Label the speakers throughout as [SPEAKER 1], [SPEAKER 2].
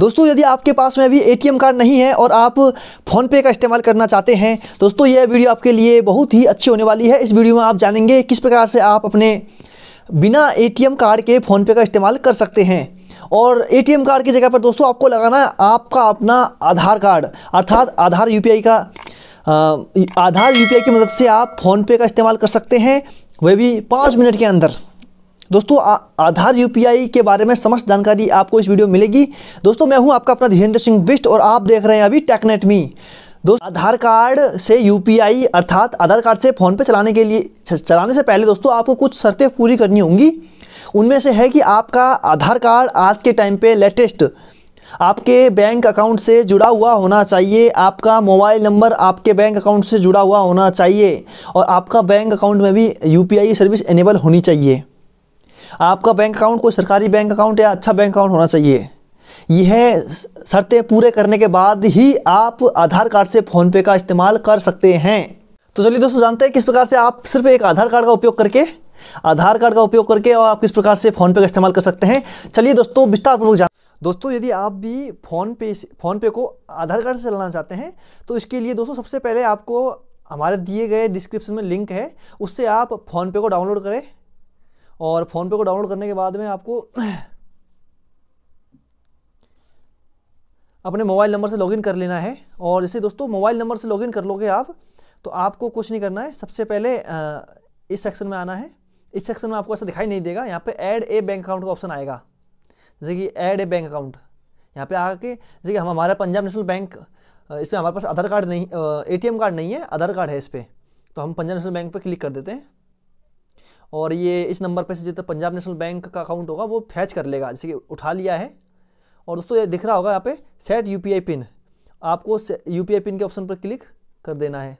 [SPEAKER 1] दोस्तों यदि आपके पास में अभी ए कार्ड नहीं है और आप फ़ोनपे का इस्तेमाल करना चाहते हैं दोस्तों यह वीडियो आपके लिए बहुत ही अच्छी होने वाली है इस वीडियो में आप जानेंगे किस प्रकार से आप अपने बिना ए कार्ड के फ़ोनपे का इस्तेमाल कर सकते हैं और एटीएम कार्ड की जगह पर दोस्तों आपको लगाना है आपका अपना आधार कार्ड अर्थात आधार यूपीआई का आधार यूपीआई की मदद से आप फ़ोनपे का इस्तेमाल कर सकते हैं वह भी पाँच मिनट के अंदर दोस्तों आधार यूपीआई के बारे में समस्त जानकारी आपको इस वीडियो में मिलेगी दोस्तों मैं हूं आपका अपना धीरेन्द्र सिंह बिस्ट और आप देख रहे हैं अभी टेकनेट मी दोस्त आधार कार्ड से यूपीआई अर्थात आधार कार्ड से फ़ोन पे चलाने के लिए चलाने से पहले दोस्तों आपको कुछ शर्तें पूरी करनी होंगी उनमें से है कि आपका आधार कार्ड आज के टाइम पे लेटेस्ट आपके बैंक अकाउंट से जुड़ा हुआ होना चाहिए आपका मोबाइल नंबर आपके बैंक अकाउंट से जुड़ा हुआ होना चाहिए और आपका बैंक अकाउंट में भी यूपीआई सर्विस इनेबल होनी चाहिए आपका बैंक अकाउंट कोई सरकारी बैंक अकाउंट या अच्छा बैंक अकाउंट होना चाहिए यह शर्तें पूरे करने के बाद ही आप आधार कार्ड से फ़ोनपे का इस्तेमाल कर सकते हैं तो चलिए दोस्तों जानते हैं किस प्रकार से आप सिर्फ एक आधार कार्ड का उपयोग करके आधार कार्ड का उपयोग करके और आप किस प्रकार से फ़ोनपे का इस्तेमाल कर सकते हैं चलिए दोस्तों विस्तारपूर्वक जान दोस्तों यदि आप भी फ़ोनपे फ़ोनपे को आधार कार्ड से चलाना चाहते हैं तो इसके लिए दोस्तों सबसे पहले आपको हमारे दिए गए डिस्क्रिप्शन में लिंक है उससे आप फ़ोनपे को डाउनलोड करें और फ़ोनपे को डाउनलोड करने के बाद में आपको अपने मोबाइल नंबर से लॉगिन कर लेना है और जैसे दोस्तों मोबाइल नंबर से लॉगिन कर लोगे आप तो आपको कुछ नहीं करना है सबसे पहले इस सेक्शन में आना है इस सेक्शन में आपको ऐसा दिखाई नहीं देगा यहाँ पे ऐड ए बैंक अकाउंट का ऑप्शन आएगा जैसे कि ऐड ए बैंक अकाउंट यहाँ पे आके जैसे कि हम हमारा पंजाब नेशनल बैंक इसमें हमारे पास आधार कार्ड नहीं ए कार्ड नहीं है आधार कार्ड है इस पर तो हम पंजाब नेशनल बैंक पर क्लिक कर देते हैं और ये इस नंबर पर से जितना पंजाब नेशनल बैंक का अकाउंट होगा वो फैच कर लेगा जैसे कि उठा लिया है और दोस्तों ये दिख रहा होगा यहाँ पे सेट यू पिन आपको यू पिन के ऑप्शन पर क्लिक कर देना है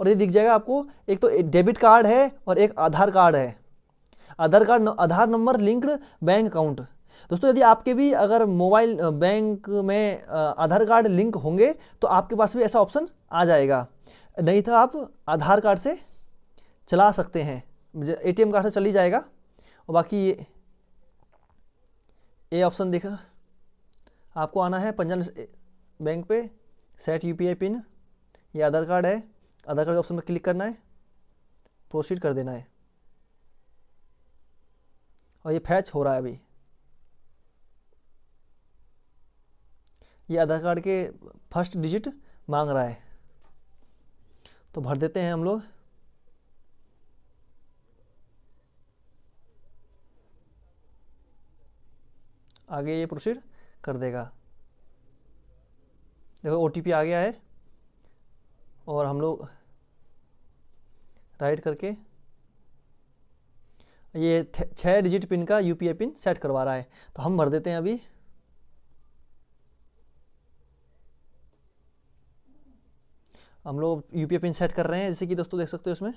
[SPEAKER 1] और ये दिख जाएगा आपको एक तो डेबिट कार्ड है और एक आधार कार्ड है Aadhaar card Aadhaar number linked bank account दोस्तों यदि आपके भी अगर मोबाइल बैंक में आधार कार्ड लिंक होंगे तो आपके पास भी ऐसा ऑप्शन आ जाएगा नहीं तो आप आधार कार्ड से चला सकते हैं ए टी कार्ड से चली जाएगा और बाकी ये ए ऑप्शन देखा आपको आना है पंजाब बैंक पे सेट यूपीआई पिन ये आधार कार्ड है आधार कार्ड ऑप्शन में क्लिक करना है प्रोसीड कर देना है और ये फैच हो रहा है अभी ये आधार कार्ड के फर्स्ट डिजिट मांग रहा है तो भर देते हैं हम लोग आगे ये प्रोसीड कर देगा देखो ओ आ गया है और हम लोग राइट करके ये छः डिजिट पिन का यूपीआई पिन सेट करवा रहा है तो हम भर देते हैं अभी हम लोग यूपीए पिन सेट कर रहे हैं जैसे कि दोस्तों देख सकते हो इसमें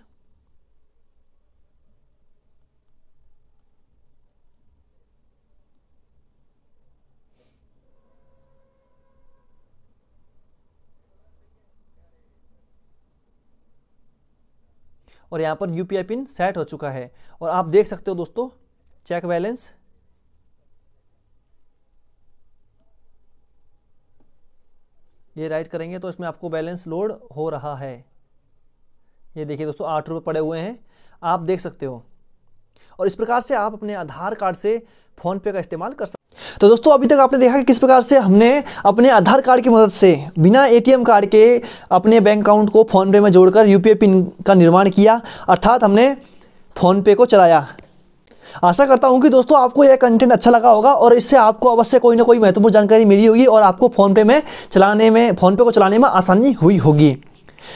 [SPEAKER 1] और यहाँ पर यू पिन सेट हो चुका है और आप देख सकते हो दोस्तों चेक बैलेंस ये राइट करेंगे तो इसमें आपको बैलेंस लोड हो रहा है ये देखिए दोस्तों आठ रुपये पड़े हुए हैं आप देख सकते हो और इस प्रकार से आप अपने आधार कार्ड से फ़ोनपे का इस्तेमाल कर सकते तो दोस्तों अभी तक आपने देखा कि किस प्रकार से हमने अपने आधार कार्ड की मदद से बिना एटीएम कार्ड के अपने बैंक अकाउंट को फ़ोनपे में जोड़कर यूपीआई पिन का निर्माण किया अर्थात हमने फ़ोनपे को चलाया आशा करता हूँ कि दोस्तों आपको यह कंटेंट अच्छा लगा होगा और इससे आपको अवश्य कोई ना कोई महत्वपूर्ण जानकारी मिली होगी और आपको फ़ोनपे में चलाने में फ़ोनपे को चलाने में आसानी हुई होगी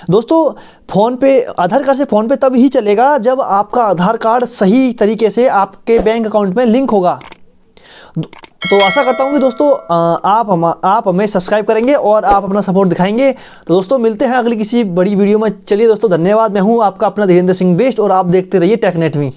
[SPEAKER 1] दोस्तों फ़ोन पे आधार कार्ड से फ़ोन पे तब ही चलेगा जब आपका आधार कार्ड सही तरीके से आपके बैंक अकाउंट में लिंक होगा तो आशा करता हूँ कि दोस्तों आप हम आप हमें सब्सक्राइब करेंगे और आप अपना सपोर्ट दिखाएंगे तो दोस्तों मिलते हैं अगली किसी बड़ी वीडियो में चलिए दोस्तों धन्यवाद मैं हूँ आपका अपना धीरेन्द्र सिंह बेस्ट और आप देखते रहिए टेकनेटवी